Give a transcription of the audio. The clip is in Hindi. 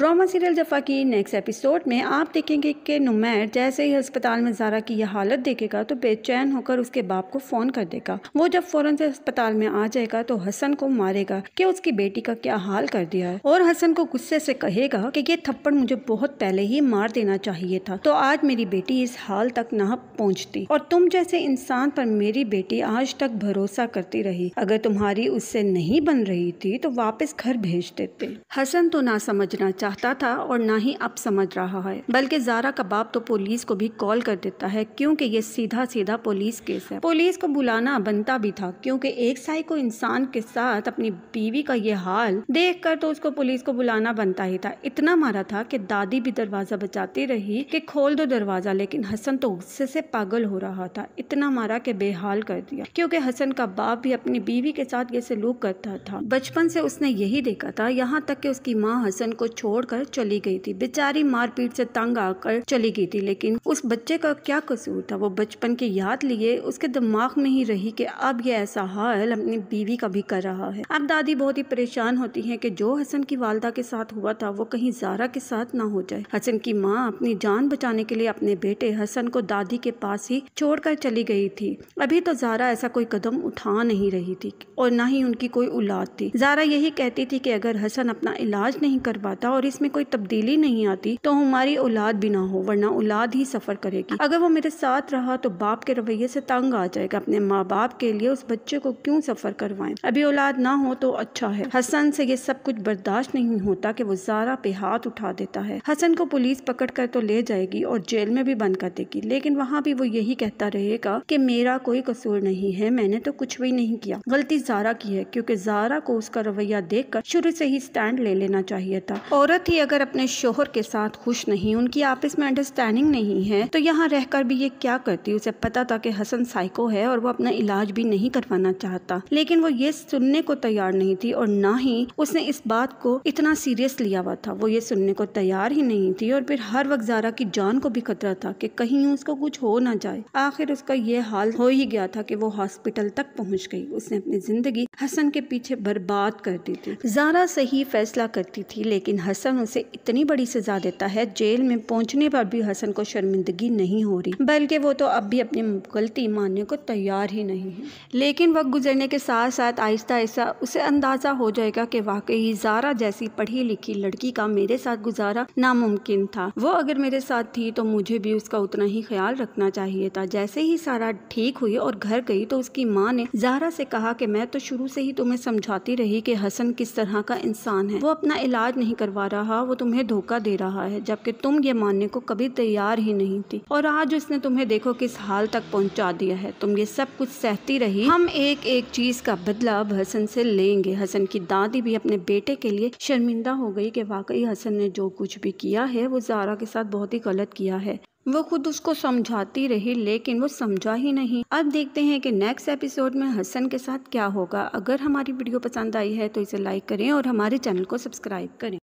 ड्रामा सीरियल जफा की नेक्स्ट एपिसोड में आप देखेंगे कि नुमैर जैसे ही अस्पताल में ज़ारा की यह हालत देखेगा तो बेचैन होकर उसके बाप को फ़ोन कर देगा वो जब फ़ौरन से अस्पताल में आ जाएगा तो हसन को मारेगा कि उसकी बेटी का क्या हाल कर दिया है और हसन को गुस्से से कहेगा कि ये थप्पड़ मुझे बहुत पहले ही मार देना चाहिए था तो आज मेरी बेटी इस हाल तक न पहुँचती और तुम जैसे इंसान पर मेरी बेटी आज तक भरोसा करती रही अगर तुम्हारी उससे नहीं बन रही थी तो वापस घर भेज देते हसन तो ना समझना चाह चाहता था और ना ही अब समझ रहा है बल्कि जारा का बाप तो पुलिस को भी कॉल कर देता है क्योंकि ये सीधा सीधा पुलिस केस है पुलिस को बुलाना बनता भी था क्योंकि एक साइको इंसान के साथ अपनी बीवी का ये हाल देख कर तो उसको पुलिस को बुलाना बनता ही था इतना मारा था कि दादी भी दरवाजा बचाती रही कि खोल दो दरवाजा लेकिन हसन तो गुस्से से पागल हो रहा था इतना मारा के बेहाल कर दिया क्योंकि हसन का बाप भी अपनी बीवी के साथ ये सलूक करता था बचपन से उसने यही देखा था यहाँ तक कि उसकी माँ हसन को छोड़ छोड़कर चली गई थी बेचारी मारपीट से तंग आकर चली गई थी लेकिन उस बच्चे का क्या कसूर था वो बचपन की याद लिए उसके दिमाग में ही रही कि अब ये ऐसा हाल अपनी बीवी का भी कर रहा है अब दादी बहुत ही परेशान होती है कि जो हसन की वालदा के साथ हुआ था वो कहीं जारा के साथ ना हो जाए हसन की माँ अपनी जान बचाने के लिए अपने बेटे हसन को दादी के पास ही छोड़कर चली गई थी अभी तो जारा ऐसा कोई कदम उठा नहीं रही थी और ना ही उनकी कोई औलाद थी जारा यही कहती थी कि अगर हसन अपना इलाज नहीं करवाता और इसमें कोई तब्दीली नहीं आती तो हमारी औलाद भी ना हो वरना औलाद ही सफ़र करेगी अगर वो मेरे साथ रहा तो बाप के रवैये से तंग आ जाएगा अपने माँ बाप के लिए उस बच्चे को क्यों सफ़र करवाएं अभी औलाद ना हो तो अच्छा है हसन से ये सब कुछ बर्दाश्त नहीं होता कि वो जारा पे हाथ उठा देता है हसन को पुलिस पकड़ कर तो ले जाएगी और जेल में भी बंद कर देगी लेकिन वहाँ भी वो यही कहता रहेगा कि मेरा कोई कसूर नहीं है मैंने तो कुछ भी नहीं किया गलती जारा की है क्योंकि जारा को उसका रवैया देखकर शुरू से ही स्टैंड ले लेना चाहिए था औरत औरत ही अगर अपने शोहर के साथ खुश नहीं उनकी आपस में अंडरस्टैंडिंग नहीं है तो यहाँ रहकर भी ये क्या करती उसे पता था कि हसन साइको है और वो अपना इलाज भी नहीं करवाना चाहता लेकिन वो ये सुनने को तैयार नहीं थी और ना ही उसने इस बात को इतना सीरियस लिया हुआ था वो ये सुनने को तैयार ही नहीं थी और फिर हर वक्त जारा की जान को भी खतरा था कि कहीं उसको कुछ हो ना जाए आखिर उसका ये हाल हो ही गया था कि वो हॉस्पिटल तक पहुंच गई उसने अपनी जिंदगी हसन के पीछे बर्बाद कर दी थी जारा सही फैसला करती थी लेकिन हसन हसन उसे इतनी बड़ी सजा देता है जेल में पहुंचने पर भी हसन को शर्मिंदगी नहीं हो रही बल्कि वो तो अब भी अपनी गलती मानने को तैयार ही नहीं है लेकिन वक्त गुजरने के साथ साथ आहिस्ता आहिस्ता उसे अंदाज़ा हो जाएगा कि वाकई जारा जैसी पढ़ी लिखी लड़की का मेरे साथ गुजारा नामुमकिन था वो अगर मेरे साथ थी तो मुझे भी उसका उतना ही ख्याल रखना चाहिए था जैसे ही सारा ठीक हुई और घर गई तो उसकी माँ ने जारा से कहा कि मैं तो शुरू से ही तुम्हें समझाती रही कि हसन किस तरह का इंसान है वो अपना इलाज नहीं करवा रहा वो तुम्हें धोखा दे रहा है जबकि तुम ये मानने को कभी तैयार ही नहीं थी और आज उसने तुम्हें देखो किस हाल तक पहुंचा दिया है तुम ये सब कुछ सहती रही हम एक एक चीज का बदला अब हसन से लेंगे हसन की दादी भी अपने बेटे के लिए शर्मिंदा हो गई कि वाकई हसन ने जो कुछ भी किया है वो जारा के साथ बहुत ही गलत किया है वो खुद उसको समझाती रही लेकिन वो समझा ही नहीं अब देखते हैं कि नेक्स्ट एपिसोड में हसन के साथ क्या होगा अगर हमारी वीडियो पसंद आई है तो इसे लाइक करें और हमारे चैनल को सब्सक्राइब करें